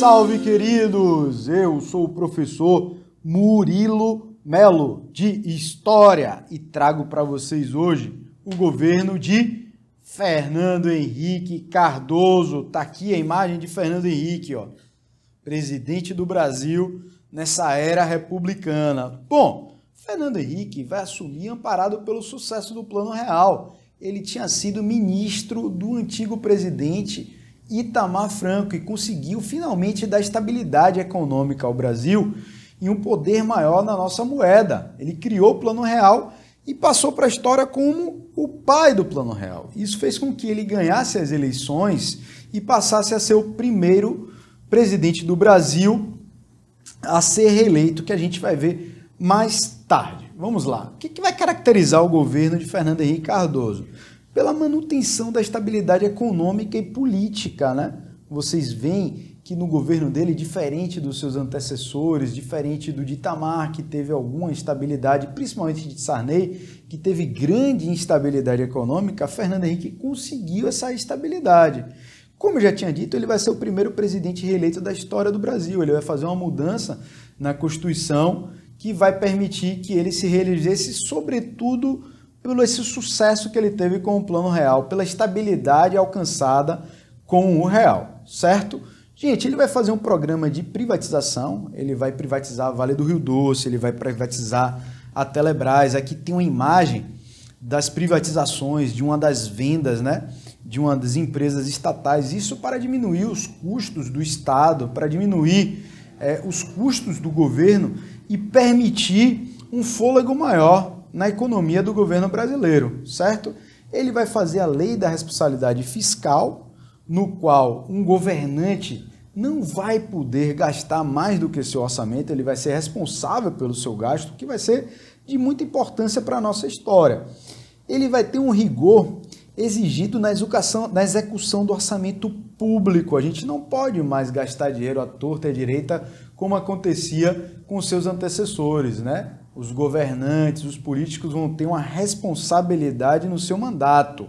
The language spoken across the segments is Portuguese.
salve, queridos! Eu sou o professor Murilo Melo de História e trago para vocês hoje o governo de Fernando Henrique Cardoso. Tá aqui a imagem de Fernando Henrique, ó, presidente do Brasil nessa era republicana. Bom, Fernando Henrique vai assumir amparado pelo sucesso do Plano Real. Ele tinha sido ministro do antigo presidente Itamar Franco e conseguiu finalmente dar estabilidade econômica ao Brasil e um poder maior na nossa moeda. Ele criou o Plano Real e passou para a história como o pai do Plano Real. Isso fez com que ele ganhasse as eleições e passasse a ser o primeiro presidente do Brasil a ser reeleito, que a gente vai ver mais tarde. Vamos lá. O que, vai caracterizar o governo de Fernando Henrique Cardoso? pela manutenção da estabilidade econômica e política, né? Vocês veem que no governo dele, diferente dos seus antecessores, diferente do Ditamar que teve alguma estabilidade, principalmente de Sarney, que teve grande instabilidade econômica, Fernando Henrique conseguiu essa estabilidade. Como eu já tinha dito, ele vai ser o primeiro presidente reeleito da história do Brasil. Ele vai fazer uma mudança na Constituição que vai permitir que ele se reelegesse, sobretudo pelo esse sucesso que ele teve com o Plano Real, pela estabilidade alcançada com o Real, certo? Gente, ele vai fazer um programa de privatização, ele vai privatizar a Vale do Rio Doce, ele vai privatizar a Telebrás. Aqui tem uma imagem das privatizações, de uma das vendas, né? De uma das empresas estatais. Isso para diminuir os custos do Estado, para diminuir é, os custos do governo e permitir um fôlego maior na economia do governo brasileiro, certo? Ele vai fazer a lei da responsabilidade fiscal, no qual um governante não vai poder gastar mais do que seu orçamento, ele vai ser responsável pelo seu gasto, que vai ser de muita importância para a nossa história. Ele vai ter um rigor exigido na, educação, na execução do orçamento público. A gente não pode mais gastar dinheiro à torta e à direita como acontecia com seus antecessores, né? os governantes, os políticos vão ter uma responsabilidade no seu mandato,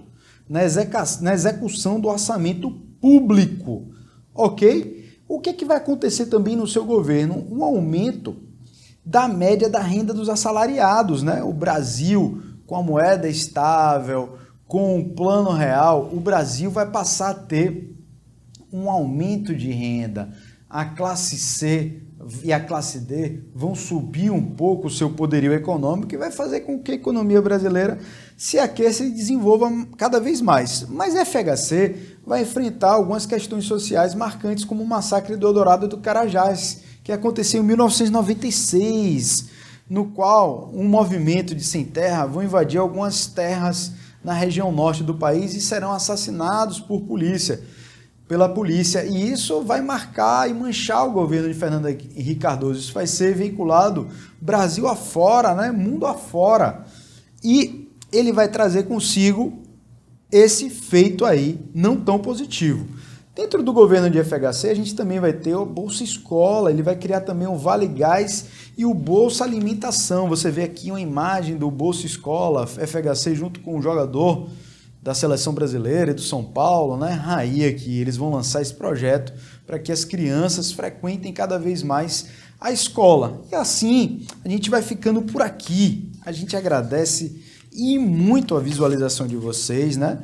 na, execa, na execução do orçamento público, ok? O que, é que vai acontecer também no seu governo? Um aumento da média da renda dos assalariados, né? O Brasil, com a moeda estável, com o plano real, o Brasil vai passar a ter um aumento de renda. A classe C e a classe D vão subir um pouco o seu poderio econômico e vai fazer com que a economia brasileira se aqueça e desenvolva cada vez mais. Mas a FHC vai enfrentar algumas questões sociais marcantes, como o massacre do Eldorado do Carajás, que aconteceu em 1996, no qual um movimento de sem terra vão invadir algumas terras na região norte do país e serão assassinados por polícia pela polícia. E isso vai marcar e manchar o governo de Fernando Henrique Cardoso. Isso vai ser vinculado Brasil afora, né? mundo afora. E ele vai trazer consigo esse feito aí não tão positivo. Dentro do governo de FHC, a gente também vai ter o Bolsa Escola, ele vai criar também o Vale Gás e o Bolsa Alimentação. Você vê aqui uma imagem do Bolsa Escola, FHC junto com o jogador da seleção brasileira e do São Paulo, né? Raí aqui, eles vão lançar esse projeto para que as crianças frequentem cada vez mais a escola. E assim, a gente vai ficando por aqui. A gente agradece e muito a visualização de vocês, né?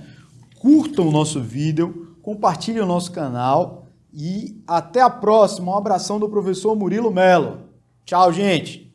Curtam o nosso vídeo, compartilhem o nosso canal e até a próxima. Um abração do professor Murilo Melo. Tchau, gente.